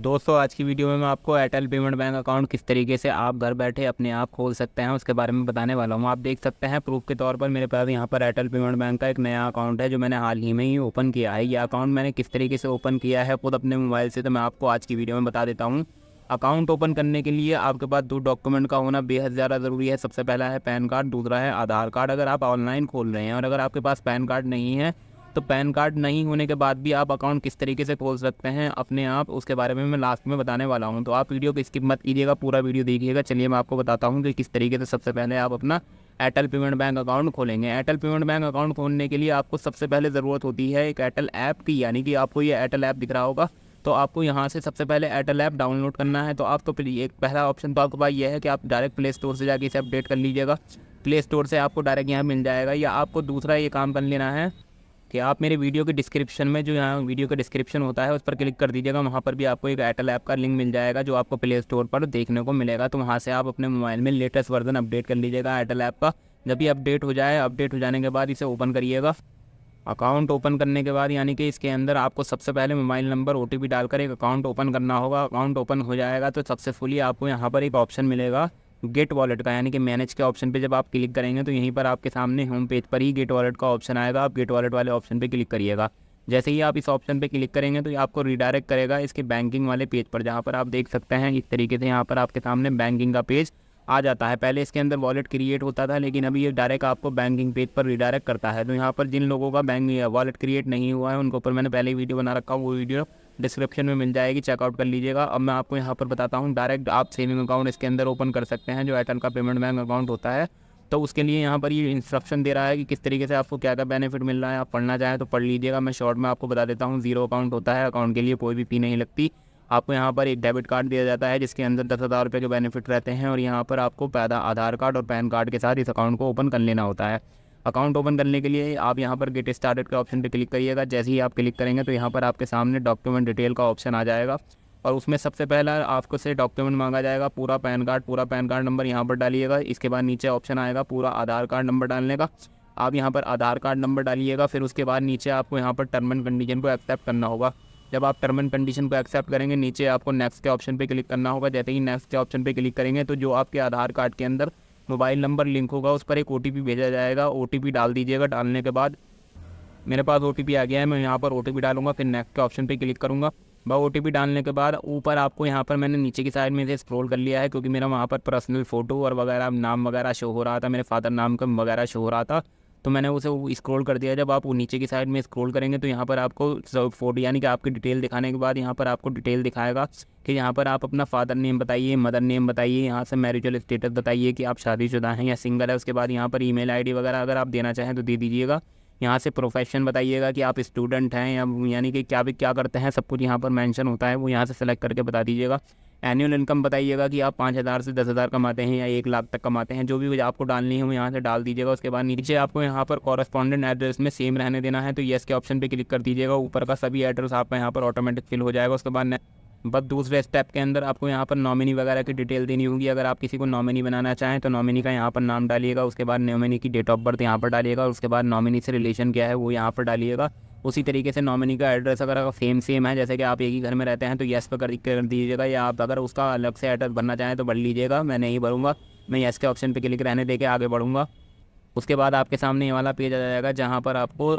दोस्तों आज की वीडियो में मैं आपको एयरटेल पेमेंट बैंक अकाउंट किस तरीके से आप घर बैठे अपने आप खोल सकते हैं उसके बारे में बताने वाला हूँ आप देख सकते हैं प्रूफ के तौर पर मेरे पास यहाँ पर एयरटेल पेमेंट बैंक का एक नया अकाउंट है जो मैंने हाल ही में ही ओपन किया है ये अकाउंट मैंने किस तरीके से ओपन किया है खुद अपने मोबाइल से तो मैं आपको आज की वीडियो में बता देता हूँ अकाउंट ओपन करने के लिए आपके पास दो डॉक्यूमेंट का होना बेहद ज़्यादा ज़रूरी है सबसे पहला है पैन कार्ड दूसरा है आधार कार्ड अगर आप ऑनलाइन खोल रहे हैं और अगर आपके पास पैन कार्ड नहीं है तो पैन कार्ड नहीं होने के बाद भी आप अकाउंट किस तरीके से खोल सकते हैं अपने आप उसके बारे में मैं लास्ट में बताने वाला हूँ तो आप वीडियो को स्किप मत कीजिएगा पूरा वीडियो देखिएगा चलिए मैं आपको बताता हूँ कि किस तरीके से सबसे पहले आप अपना एयरटेल पेमेंट बैंक अकाउंट खोलेंगे एयरटेल पेमेंट बैंक अकाउंट खोलने के लिए आपको सबसे पहले ज़रूरत होती है एक एयरटेल ऐप की यानी कि आपको ये एयरटेल ऐप दिख रहा होगा तो आपको यहाँ से सबसे पहले एयरटेल ऐप डाउनलोड करना है तो आप तो एक पहला ऑप्शन तो आपके पास ये है कि आप डायरेक्ट प्ले स्टोर से जाके इसे अपडेट कर लीजिएगा प्ले स्टोर से आपको डायरेक्ट यहाँ मिल जाएगा या आपको दूसरा ये काम कर लेना है कि आप मेरे वीडियो के डिस्क्रिप्शन में जो यहाँ वीडियो का डिस्क्रिप्शन होता है उस पर क्लिक कर दीजिएगा वहाँ पर भी आपको एक एयरटेल ऐप का लिंक मिल जाएगा जो आपको प्ले स्टोर पर देखने को मिलेगा तो वहाँ से आप अपने मोबाइल में लेटेस्ट वर्जन अपडेट कर लीजिएगा एयरटेल ऐप का जब भी अपडेट हो जाए अपडेट हो जाने के बाद इसे ओपन करिएगा अकाउंट ओपन करने के बाद यानी कि इसके अंदर आपको सबसे पहले मोबाइल नंबर ओ डालकर एक अकाउंट ओपन करना होगा अकाउंट ओपन हो जाएगा तो सक्सेसफुली आपको यहाँ पर एक ऑप्शन मिलेगा गेट वॉलेट का यानी कि मैनेज के ऑप्शन पे जब आप क्लिक करेंगे तो यहीं पर आपके सामने होम पेज पर ही गेट वॉलेट का ऑप्शन आएगा आप गेट वॉलेट वाले ऑप्शन पे क्लिक करिएगा जैसे ही आप इस ऑप्शन पे क्लिक करेंगे तो ये आपको रिडायरेक्ट करेगा इसके बैंकिंग वाले पेज पर जहाँ पर आप देख सकते हैं इस तरीके से यहाँ पर आपके सामने बैंकिंग का पेज आ जाता है पहले इसके अंदर वॉलेट क्रिएट होता था लेकिन अभी ये डायरेक्ट आपको बैंकिंग पेज पर रिडायरेक्ट करता है तो यहाँ पर जिन लोगों का बैंक वॉलेट क्रिएट नहीं हुआ है उनके ऊपर मैंने पहले वीडियो बना रखा वो वीडियो डिस्क्रिप्शन में मिल जाएगी चेकआउट कर लीजिएगा अब मैं आपको यहाँ पर बताता हूँ डायरेक्ट आप सेविंग अकाउंट इसके अंदर ओपन कर सकते हैं जो एयरटेल का पेमेंट बैंक अकाउंट होता है तो उसके लिए यहाँ पर ये इंस्ट्रक्शन दे रहा है कि किस तरीके से आपको क्या क्या बेनिफिट मिल रहा है आप पढ़ना चाहें तो पढ़ लीजिएगा मैं शॉर्ट में आपको बता देता हूँ जीरो अकाउंट होता है अकाउंट के लिए कोई भी पी नहीं लगती आपको यहाँ पर एक डेबिट कार्ड दिया जाता है जिसके अंदर दस हज़ार रुपये के बेनिफिट रहते हैं और यहाँ पर आपको पैदा आधार कार्ड और पैन कार्ड के साथ इस अकाउंट को ओपन कर लेना होता है अकाउंट ओपन करने के लिए आप यहाँ पर गेट स्टार्टेड के ऑप्शन पर क्लिक करिएगा जैसे ही आप क्लिक करेंगे तो यहाँ पर आपके सामने डॉक्यूमेंट डिटेल का ऑप्शन आ जाएगा और उसमें सबसे पहला आपको से डॉक्यूमेंट मांगा जाएगा पूरा पैन कार्ड पूरा पैन कार्ड नंबर यहाँ पर डालिएगा इसके बाद नीचे ऑप्शन आएगा पूरा आधार कार्ड नंबर डालने का आप यहाँ पर आधार कार्ड नंबर डालिएगा फिर उसके बाद नीचे आपको यहाँ पर टर्म एंड कंडीशन को एक्सेप्ट करना होगा जब आप टर्म एंड कंडीशन को एक्सेप्ट करेंगे नीचे आपको नेक्स्ट के ऑप्शन पर क्लिक करना होगा जैसे ही नेक्स्ट के ऑप्शन पर क्लिक करेंगे तो जो आपके आधार कार्ड के अंदर मोबाइल नंबर लिंक होगा उस पर एक ओ भेजा जाएगा ओ डाल दीजिएगा डालने के बाद मेरे पास ओ आ गया है मैं यहाँ पर ओ डालूंगा फिर नेक्स्ट के ऑप्शन पर क्लिक करूँगा वह ओ डालने के बाद ऊपर आपको यहाँ पर मैंने नीचे की साइड में से स्क्रॉल कर लिया है क्योंकि मेरा वहाँ पर पर्सनल फ़ोटो और वगैरह नाम वगैरह शो हो रहा था मेरे फादर नाम का वगैरह शो हो रहा था तो मैंने उसे स्क्रॉल कर दिया जब आप नीचे की साइड में स्क्रॉल करेंगे तो यहाँ पर आपको फोटो यानी कि आपकी डिटेल दिखाने के बाद यहाँ पर आपको डिटेल दिखाएगा कि यहाँ पर आप अपना फादर नेम बताइए मदर नेम बताइए यहाँ से मैरिजल स्टेटस बताइए कि आप शादीशुदा हैं या सिंगल है उसके बाद यहाँ पर ई मेल वगैरह अगर आप देना चाहें तो दे दीजिएगा यहाँ से प्रोफेशन बताइएगा कि आप स्टूडेंट हैं या यानी कि क्या भी क्या करते हैं सब कुछ यहाँ पर मेंशन होता है वो यहाँ से सेलेक्ट करके बता दीजिएगा एनुअल इनकम बताइएगा कि आप पाँच हज़ार से दस हज़ार कमाते हैं या एक लाख तक कमाते हैं जो भी आपको डालनी है वो यहाँ से डाल दीजिएगा उसके बाद नीचे आपको यहाँ पर कॉरस्पॉन्डेंट एड्रेस में सेम रहने देना है तो येस के ऑप्शन पर क्लिक कर दीजिएगा ऊपर का सभी एड्रेस आपका यहाँ पर ऑटोमेटिक फिल हो जाएगा उसके बाद बस दूसरे स्टेप के अंदर आपको यहाँ पर नॉमिनी वगैरह की डिटेल देनी होगी अगर आप किसी को नॉमिनी बनाना चाहें तो नॉमिनी का यहाँ पर नाम डालिएगा उसके बाद नॉमिनी की डेट ऑफ बर्थ यहाँ पर डालिएगा और उसके बाद नॉमिनी से रिलेशन क्या है वो यहाँ पर डालिएगा उसी तरीके से नॉमिनी का एड्रेस अगर सेम सेम है जैसे कि आप एक ही घर में रहते हैं तो येस पर कर कर दीजिएगा या आप अगर उसका अलग से एड्रेस भरना चाहें तो भर लीजिएगा मैं नहीं भरूँगा मैं येस के ऑप्शन पर क्लिक रहने दे के आगे बढ़ूँगा उसके बाद आपके सामने ये वाला पेज आ जाएगा जहाँ पर आपको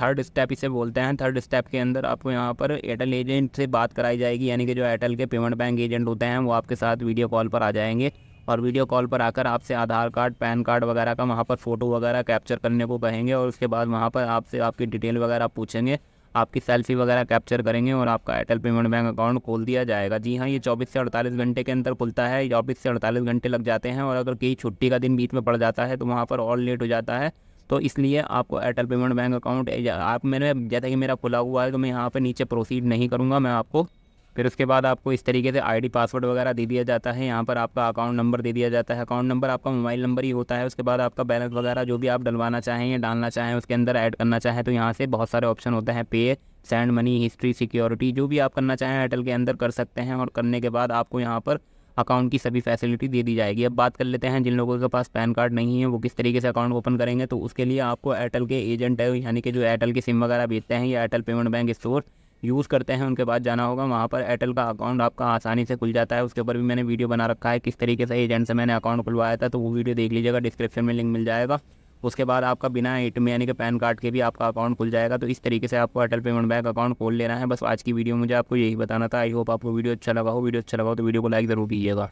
थर्ड स्टेप इसे बोलते हैं थर्ड स्टेप के अंदर आपको यहाँ पर एयरटेल एजेंट से बात कराई जाएगी यानी कि जो एयरटेल के पेमेंट बैंक एजेंट होते हैं वो आपके साथ वीडियो कॉल पर आ जाएंगे और वीडियो कॉल पर आकर आपसे आधार कार्ड पैन कार्ड वगैरह का वहाँ पर फ़ोटो वगैरह कैप्चर करने को कहेंगे और उसके बाद वहाँ पर आपसे आपकी डिटेल वगैरह पूछेंगे आपकी सेल्फी वगैरह कैप्चर करेंगे और आपका एयरटेल पेमेंट बैंक अकाउंट खोल दिया जाएगा जी हाँ ये चौबीस से अड़तालीस घंटे के अंदर खुलता है चौबीस से अड़तालीस घंटे लग जाते हैं और अगर कहीं छुट्टी का दिन बीच में पड़ जाता है तो वहाँ पर और लेट हो जाता है तो इसलिए आपको एयरटेल पेमेंट बैंक अकाउंट आप मेरे जैसा कि मेरा खुला हुआ है तो मैं यहाँ पर नीचे प्रोसीड नहीं करूँगा मैं आपको फिर उसके बाद आपको इस तरीके से आईडी पासवर्ड वगैरह दे दिया जाता है यहाँ पर आपका अकाउंट नंबर दे दिया जाता है अकाउंट नंबर आपका मोबाइल नंबर ही होता है उसके बाद आपका बैलेंस वगैरह जो भी आप डलवाना चाहें या डालना चाहें उसके अंदर ऐड करना चाहें तो यहाँ से बहुत सारे ऑप्शन होते हैं पे सेंड मनी हिस्ट्री सिक्योरिटी जो भी आप करना चाहें एयरटेल के अंदर कर सकते हैं और करने के बाद आपको यहाँ पर अकाउंट की सभी फैसिलिटी दे दी जाएगी अब बात कर लेते हैं जिन लोगों के पास पैन कार्ड नहीं है वो किस तरीके से अकाउंट ओपन करेंगे तो उसके लिए आपको एयरटेल के एजेंट है यानी कि जो एयरटेल की सिम वगैरह बेचते हैं या Airtel payment bank store use करते हैं उनके पास जाना होगा वहाँ पर एयरटेल का अकाउंट आपका आसानी से खुल जाता है उसके ऊपर भी मैंने वीडियो बना रखा है किस तरीके से एजेंट से मैंने अकाउंट खुलवाया था तो वो वीडियो देख लीजिएगा डिस्क्रिप्शन में लिंक मिल जाएगा उसके बाद आपका बिना ए यानी कि पैन कार्ड के भी आपका अकाउंट खुल जाएगा तो इस तरीके से आपको एयरटेल पेमेंट बैंक अकाउंट खोल लेना है बस आज की वीडियो मुझे आपको यही बताना था आई होप आपको वीडियो अच्छा लगा हो वीडियो अच्छा लगा हो तो वीडियो को लाइक ज़रूर कीजिएगा